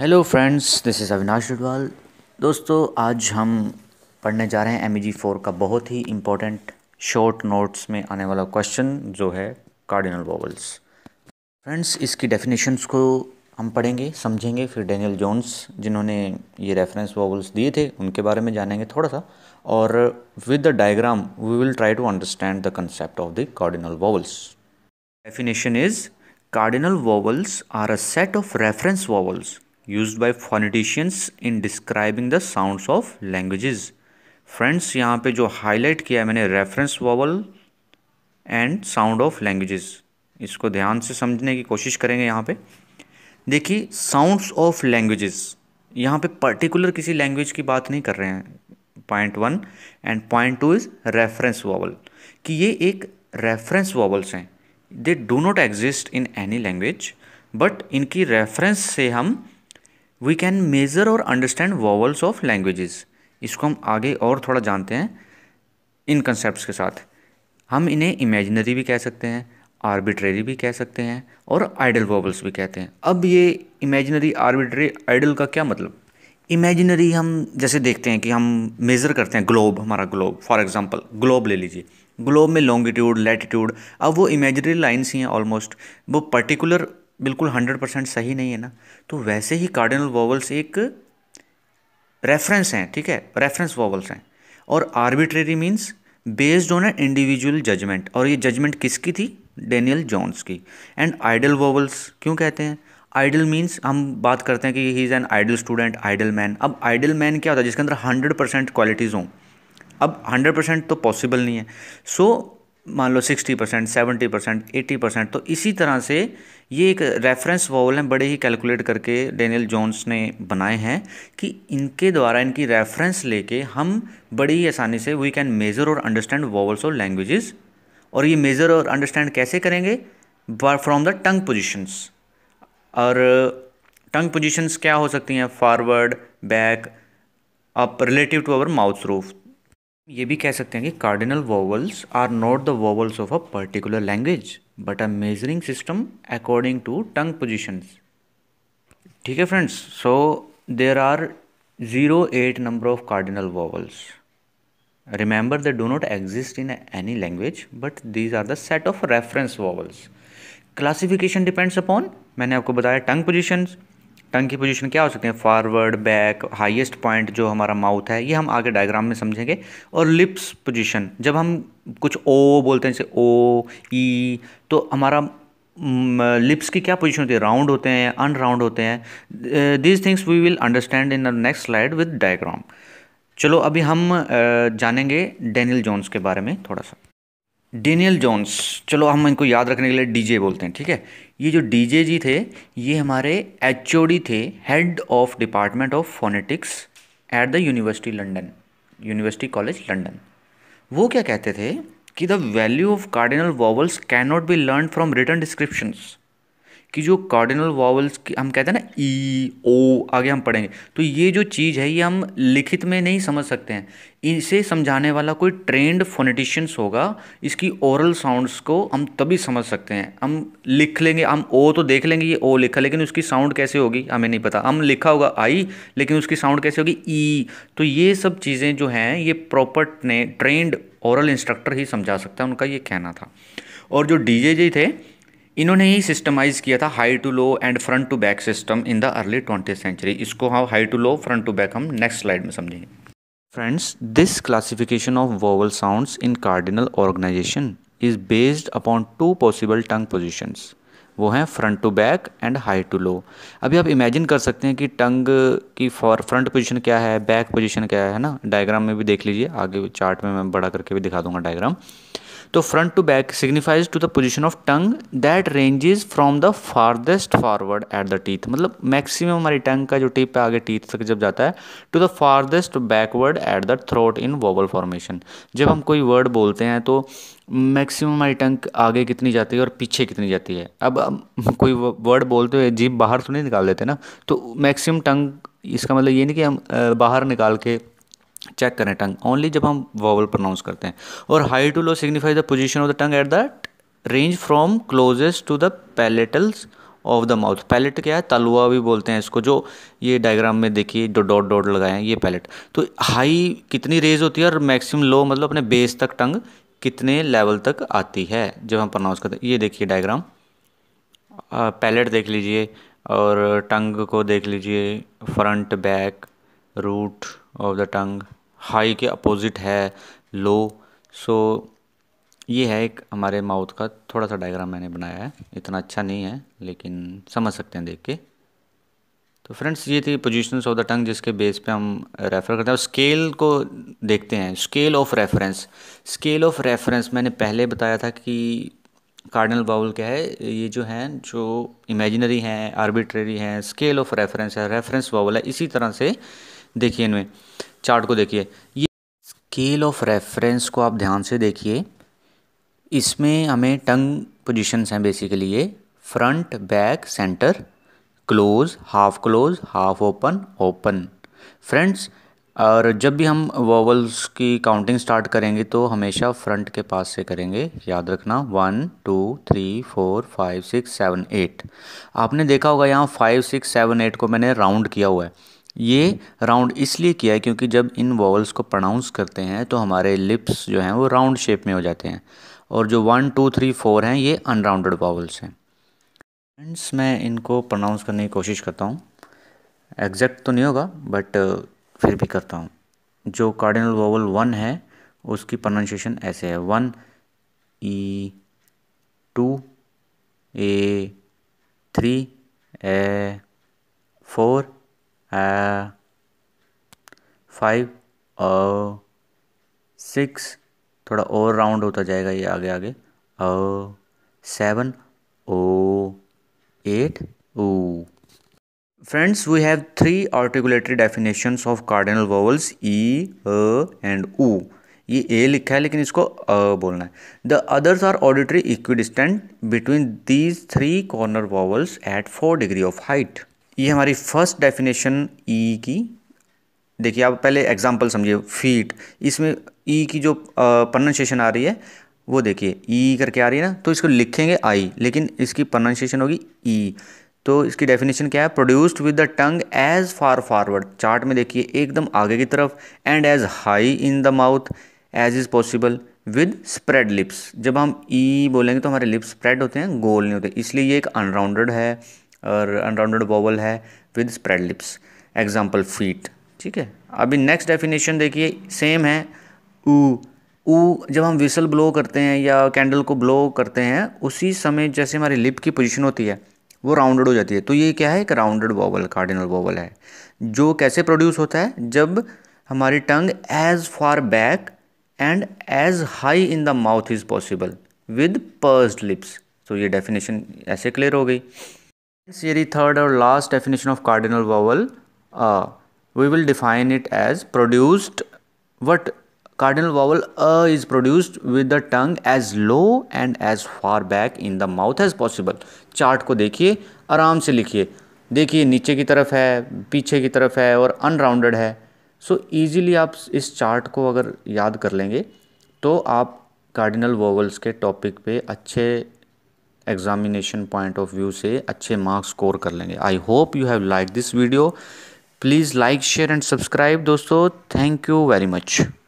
Hello friends this is Avinash Agrawal दोस्तों आज हम पढ़ने जा रहे हैं एम ई जी फोर का बहुत ही इम्पोर्टेंट शॉर्ट नोट्स में आने वाला क्वेश्चन जो है कार्डिनल वॉवल्स फ्रेंड्स इसकी डेफिनेशंस को हम पढ़ेंगे समझेंगे फिर डैनियल जोन्स जिन्होंने ये रेफरेंस वॉवल्स दिए थे उनके बारे में जानेंगे थोड़ा सा और with the diagram we will try to understand the concept of the cardinal vowels definition is cardinal vowels are a set of reference vowels use by phoneticians in describing the sounds of languages friends यहाँ पे जो highlight किया है मैंने reference vowel and sound of languages इसको ध्यान से समझने की कोशिश करेंगे यहाँ पे देखिए साउंड्स ऑफ लैंग्वेजेस यहाँ पे पर्टिकुलर किसी लैंग्वेज की बात नहीं कर रहे हैं point one and point two is reference vowel कि ये एक रेफरेंस वॉवल्स हैं they do not exist in any language but इनकी रेफरेंस से हम वी कैन मेज़र और अंडरस्टैंड वॉवल्स ऑफ लैंग्वेजेस इसको हम आगे और थोड़ा जानते हैं इन कंसेप्ट के साथ हम इन्हें इमेजनरी भी कह सकते हैं आर्बिट्रेरी भी कह सकते हैं और आइडल वॉवल्स भी कहते हैं अब ये इमेजनरी आर्बिट्रेरी आइडल का क्या मतलब इमेजनरी हम जैसे देखते हैं कि हम मेज़र करते हैं ग्लोब हमारा ग्लोब फॉर एग्जांपल ग्लोब ले लीजिए ग्लोब में लॉन्गिट्यूड लैटिट्यूड अब वो इमेजनरी लाइन्स ही हैं ऑलमोस्ट वो पर्टिकुलर बिल्कुल हंड्रेड परसेंट सही नहीं है ना तो वैसे ही कार्डिनल वॉवल्स एक रेफरेंस हैं ठीक है रेफरेंस वॉवल्स हैं और arbitrary means based on a individual judgement और ये जजमेंट किसकी थी डेनियल जॉन्स की एंड आइडल वॉवल्स क्यों कहते हैं आइडल मीन्स हम बात करते हैं कि he is an ideal student ideal man अब आइडल मैन क्या होता है जिसके अंदर हंड्रेड परसेंट क्वालिटीज़ हों अब हंड्रेड परसेंट तो पॉसिबल नहीं है सो so, मान लो sixty percent seventy percent eighty percent तो इसी तरह से ये एक रेफरेंस वॉवल हैं बड़े ही कैलकुलेट करके डेनियल जॉन्स ने बनाए हैं कि इनके द्वारा इनकी रेफरेंस लेके हम बड़ी ही आसानी से वी कैन मेज़र और अंडरस्टैंड वॉवल्स और लैंग्वेजेस और ये मेज़र और अंडरस्टैंड कैसे करेंगे फ्रॉम द टंग पोजिशंस और टंग पोजिशंस क्या हो सकती हैं forward back up relative to our mouth roof ये भी कह सकते हैं कि cardinal vowels are not the vowels of a particular language but a measuring system according to tongue positions ठीक है friends so there are zero eight number of cardinal vowels remember they do not exist in any language but these are the set of reference vowels classification depends upon मैंने आपको बताया टंग positions टंग की position क्या हो सकते हैं forward back highest point जो हमारा माउथ है ये हम आगे डायग्राम में समझेंगे और लिप्स पोजीशन जब हम कुछ ओ बोलते हैं जैसे ओ ई e, तो हमारा लिप्स की क्या पोजीशन होती है राउंड होते हैं अनराउंड होते हैं these things we will understand in next slide with diagram चलो अभी हम जानेंगे डेनियल जोन्स के बारे में थोड़ा सा डेनियल जोन्स चलो हम इनको याद रखने के लिए डीजे बोलते हैं ठीक है ये जो डी जी थे ये हमारे एच थे head of department of phonetics at the university London university college London वो क्या कहते थे कि the value of cardinal vowels can not be learn from written descriptions कि जो कार्डिनल वॉवल्स की हम कहते हैं ना ई e, ओ आगे हम पढ़ेंगे तो ये जो चीज़ है ये हम लिखित में नहीं समझ सकते हैं इसे समझाने वाला कोई ट्रेंड फोनेटिशियंस होगा इसकी ओरल साउंड्स को हम तभी समझ सकते हैं हम लिख लेंगे हम ओ तो देख लेंगे ये ओ लिखा लेकिन उसकी साउंड कैसे होगी हमें नहीं पता हम लिखा होगा आई लेकिन उसकी साउंड कैसे होगी ई e। तो ये सब चीज़ें जो हैं ये प्रॉपर ने ट्रेंड औरल इंस्ट्रक्टर ही समझा सकता है उनका ये कहना था और जो डी जे जी थे इन्होंने ही सिस्टमाइज़ किया था high to low and front to back system in the early twenty century इसको how high to low front to back हम नेक्स्ट स्लाइड में समझेंगे friends this classification of vowel sounds in cardinal organisation is based upon two possible tongue positions वो हैं front to back and high to low अभी आप imagine कर सकते हैं कि टंग की फॉर फ्रंट पोजिशन क्या है बैक पोजिशन क्या है ना डायग्राम में भी देख लीजिए आगे चार्ट में मैं बड़ा करके भी दिखा दूंगा डायग्राम तो front to back signifies to the position of tongue that ranges from the farthest forward at the teeth मतलब मैक्सिमम हमारी टंग का जो टिप है आगे टीथ तक जब जाता है to the farthest backward at the throat in vowel formation जब हम कोई वर्ड बोलते हैं तो मैक्सिमम हमारी टंग आगे कितनी जाती है और पीछे कितनी जाती है अब हम कोई वर्ड बोलते हुए जीप बाहर तो नहीं निकाल देते ना तो मैक्सिमम टंग इसका मतलब ये नहीं कि हम बाहर निकाल के चेक करें टंग ओनली जब हम वॉवल प्रोनाउंस करते हैं और high to low signifies the position of the tongue at the range from closest to the palatals of the mouth palate क्या है तलुआ भी बोलते हैं इसको जो ये डायग्राम में देखिए जो डॉट डॉट लगाए हैं ये पैलेट तो हाई कितनी रेज होती है और मैक्सिमम लो मतलब अपने बेस तक टंग कितने लेवल तक आती है जब हम प्रोनाउंस करते हैं ये देखिए डायग्राम पैलेट देख लीजिए और टंग को देख लीजिए front back root of the tongue high के अपोज़िट है लो सो ये है एक हमारे माउथ का थोड़ा सा डायग्राम मैंने बनाया है इतना अच्छा नहीं है लेकिन समझ सकते हैं देख के तो फ्रेंड्स ये थी पोजिशन ऑफ द टंग जिसके बेस पे हम रेफ़र करते हैं और स्केल को देखते हैं scale of reference scale of reference मैंने पहले बताया था कि कार्डनल बाउल क्या है ये जो हैं जो इमेजिनरी हैं आर्बिट्रेरी हैं स्केल ऑफ रेफरेंस है रेफरेंस बाउल है इसी तरह से देखिए इनमें चार्ट को देखिए ये स्केल ऑफ रेफरेंस को आप ध्यान से देखिए इसमें हमें टंग पोजीशंस हैं बेसिकली ये front back centre close half close half open open friends और जब भी हम वॉवल्स की काउंटिंग स्टार्ट करेंगे तो हमेशा फ्रंट के पास से करेंगे याद रखना one two three four five six seven eight आपने देखा होगा यहाँ फाइव सिक्स सेवन एट को मैंने राउंड किया हुआ है ये राउंड इसलिए किया है क्योंकि जब इन वॉवल्स को प्रोनाउंस करते हैं तो हमारे लिप्स जो हैं वो राउंड शेप में हो जाते हैं और जो वन टू थ्री फोर हैं ये अनराउंडेड वॉवल्स हैं फ्रेंड्स मैं इनको प्रोनाउंस करने की कोशिश करता हूँ एग्जैक्ट तो नहीं होगा बट uh, फिर भी करता हूँ जो कार्डिनल वॉवल वन है उसकी प्रोनाउंसिएशन ऐसे है वन ई टू ए थ्री फाइव और सिक्स थोड़ा और राउंड होता जाएगा ये आगे आगे और सेवन ओ एट ओ friends we have three articulatory definitions of cardinal vowels ई अ एंड ऊ ये ए लिखा है लेकिन इसको अ uh, बोलना है the others are auditory equidistant between these three corner vowels at four degree of height ये हमारी फर्स्ट डेफिनेशन ई की देखिए आप पहले एग्जाम्पल समझिए फीट इसमें ई e की जो प्रोनाउंसिएशन आ रही है वो देखिए ई e करके आ रही है ना तो इसको लिखेंगे आई लेकिन इसकी प्रोनाउंसिएशन होगी ई e. तो इसकी डेफिनेशन क्या है produced with the tongue as far forward chart में देखिए एकदम आगे की तरफ and as high in the mouth as is possible with spread lips जब हम ई बोलेंगे तो हमारे लिप्स स्प्रेड होते हैं गोल नहीं होते इसलिए ये एक अनराउंडेड है और अनराउंडेड बॉबल है with spread lips example feet ठीक है अभी नेक्स्ट डेफिनेशन देखिए सेम है ऊ ऊ जब हम विसल ब्लो करते हैं या कैंडल को ब्लो करते हैं उसी समय जैसे हमारी लिप की पोजीशन होती है वो राउंडेड हो जाती है तो ये क्या है एक राउंडेड वॉवल कार्डिनल वॉवल है जो कैसे प्रोड्यूस होता है जब हमारी tongue as far back and as high in the mouth is possible with pursed lips तो ये डेफिनेशन ऐसे क्लियर हो गई ये थर्ड और last definition of cardinal vowel we will define it as produced what cardinal vowel a is produced with the tongue as low and as far back in the mouth as possible chart को देखिए आराम से लिखिए देखिए नीचे की तरफ है पीछे की तरफ है और अनराउंडेड है सो so, ईजिली आप इस चार्ट को अगर याद कर लेंगे तो आप कार्डिनल वोवल्स के टॉपिक पे अच्छे एग्जामिनेशन पॉइंट ऑफ व्यू से अच्छे मार्क्स स्कोर कर लेंगे I hope you have like this video please like share and subscribe दोस्तों थैंक यू वेरी मच